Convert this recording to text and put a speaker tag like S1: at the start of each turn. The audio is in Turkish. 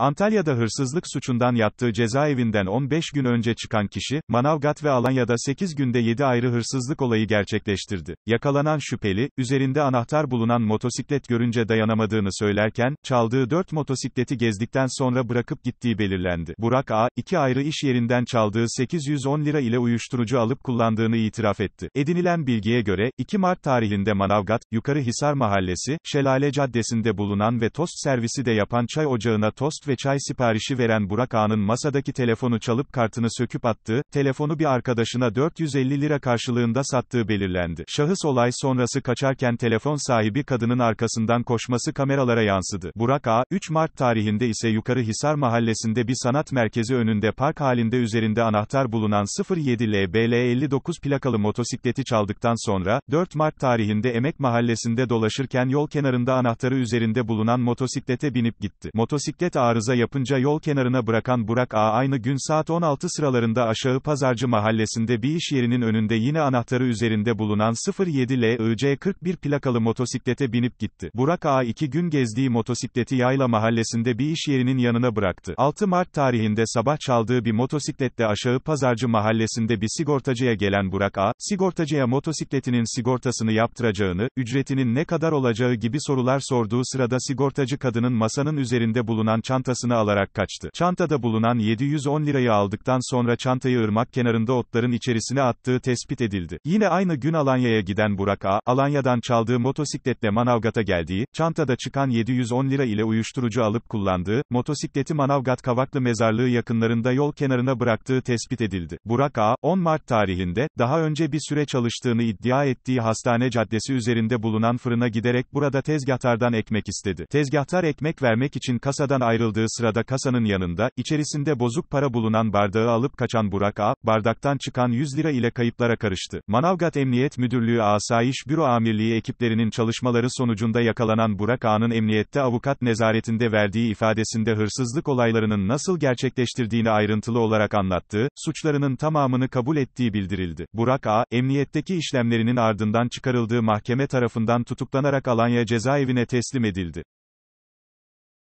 S1: Antalya'da hırsızlık suçundan yattığı cezaevinden 15 gün önce çıkan kişi, Manavgat ve Alanya'da 8 günde 7 ayrı hırsızlık olayı gerçekleştirdi. Yakalanan şüpheli, üzerinde anahtar bulunan motosiklet görünce dayanamadığını söylerken, çaldığı 4 motosikleti gezdikten sonra bırakıp gittiği belirlendi. Burak A, iki ayrı iş yerinden çaldığı 810 lira ile uyuşturucu alıp kullandığını itiraf etti. Edinilen bilgiye göre, 2 Mart tarihinde Manavgat, Yukarı Hisar Mahallesi, Şelale Caddesi'nde bulunan ve tost servisi de yapan çay ocağına tost ve çay siparişi veren Burak Ağa'nın masadaki telefonu çalıp kartını söküp attığı, telefonu bir arkadaşına 450 lira karşılığında sattığı belirlendi. Şahıs olay sonrası kaçarken telefon sahibi kadının arkasından koşması kameralara yansıdı. Burak Ağa, 3 Mart tarihinde ise Yukarı Hisar mahallesinde bir sanat merkezi önünde park halinde üzerinde anahtar bulunan 07 LBL 59 plakalı motosikleti çaldıktan sonra, 4 Mart tarihinde Emek mahallesinde dolaşırken yol kenarında anahtarı üzerinde bulunan motosiklete binip gitti. Motosiklet ağrı arıza yapınca yol kenarına bırakan Burak A aynı gün saat 16 sıralarında aşağı Pazarcı mahallesinde bir iş yerinin önünde yine anahtarı üzerinde bulunan 07LIC41 plakalı motosiklete binip gitti. Burak A iki gün gezdiği motosikleti Yayla mahallesinde bir iş yerinin yanına bıraktı. 6 Mart tarihinde sabah çaldığı bir motosikletle aşağı Pazarcı mahallesinde bir sigortacıya gelen Burak A, sigortacıya motosikletinin sigortasını yaptıracağını, ücretinin ne kadar olacağı gibi sorular sorduğu sırada sigortacı kadının masanın üzerinde bulunan çanta çantasını alarak kaçtı. Çantada bulunan 710 lirayı aldıktan sonra çantayı ırmak kenarında otların içerisine attığı tespit edildi. Yine aynı gün Alanya'ya giden Burak A, Alanya'dan çaldığı motosikletle Manavgat'a geldiği, çantada çıkan 710 lira ile uyuşturucu alıp kullandığı, motosikleti Manavgat Kavaklı Mezarlığı yakınlarında yol kenarına bıraktığı tespit edildi. Burak A, 10 Mart tarihinde, daha önce bir süre çalıştığını iddia ettiği hastane caddesi üzerinde bulunan fırına giderek burada tezgahtardan ekmek istedi. Tezgahtar ekmek vermek için kasadan ayrıldı başladığı sırada kasanın yanında, içerisinde bozuk para bulunan bardağı alıp kaçan Burak A, bardaktan çıkan 100 lira ile kayıplara karıştı. Manavgat Emniyet Müdürlüğü Asayiş Büro Amirliği ekiplerinin çalışmaları sonucunda yakalanan Burak A'nın emniyette avukat nezaretinde verdiği ifadesinde hırsızlık olaylarının nasıl gerçekleştirdiğini ayrıntılı olarak anlattığı, suçlarının tamamını kabul ettiği bildirildi. Burak A, emniyetteki işlemlerinin ardından çıkarıldığı mahkeme tarafından tutuklanarak Alanya cezaevine teslim edildi.